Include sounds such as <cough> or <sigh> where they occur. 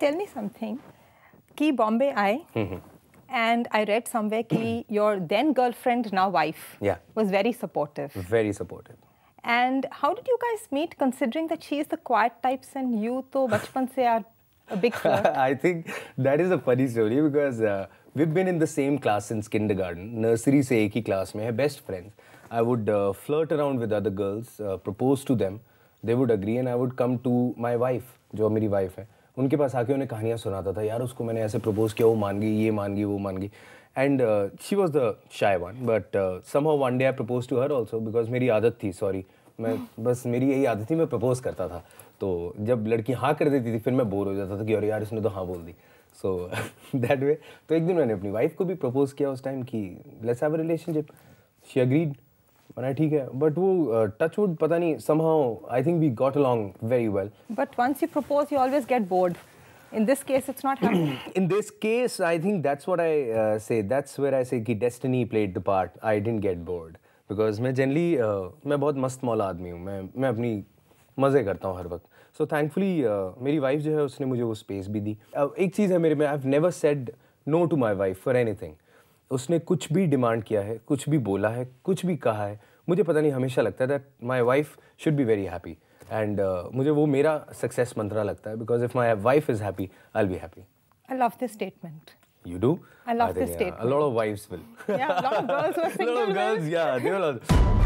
Tell me something. Ki Bombay I, mm-hmm. and I read somewhere ki your then girlfriend, now wife, yeah. was very supportive. Very supportive. And how did you guys meet, considering that she is the quiet types and you, to bachpan se are a big <laughs> flirt? I think that is a funny story because uh, we've been in the same class since kindergarten. Nursery se ek hi class mein hai, best friends. I would uh, flirt around with other girls, uh, propose to them. They would agree and I would come to my wife, jo मेरी wife hai. उनके पास आके उन्हें कहानियाँ सुनाता था यार उसको मैंने ऐसे प्रपोज़ किया वो मान गई ये मान गई वो मान गई and she was the shy one but somehow one day I propose to her also because मेरी आदत थी सॉरी मैं hmm. बस मेरी यही आदत थी मैं प्रपोज करता था तो जब लड़की हाँ कर देती थी फिर मैं बोर हो जाता था कि अरे यार इसने तो हाँ बोल दी सो दैट वे तो एक दिन मैंने अपनी वाइफ को भी प्रपोज किया उस टाइम कि let's have a relationship she agreed बनाया ठीक है बट वो टच वुड पता नहीं somehow I think we got along very well but once you propose you always get bored in this case it's not happening in this case I think that's what I say that's where I say कि destiny played the part I didn't get bored because मैं generally uh, मैं बहुत मस्त मौला आदमी हूँ मैं मैं अपनी मज़े करता हूँ हर वक्त सो थैंकफुली मेरी वाइफ जो है उसने मुझे वो स्पेस भी दी uh, एक चीज़ है मेरे में I have never said no to my wife for anything उसने कुछ भी डिमांड किया है कुछ भी बोला है कुछ भी कहा है मुझे पता नहीं हमेशा लगता है that my wife should be very happy and मुझे वो मेरा सक्सेस मंत्रा लगता है because if my wife is happy I be happy I love this statement You do? I love I this yeah, statement. A lot of wives will. yeah, a lot of girls will. are <laughs> a lot of girls, yeah. They will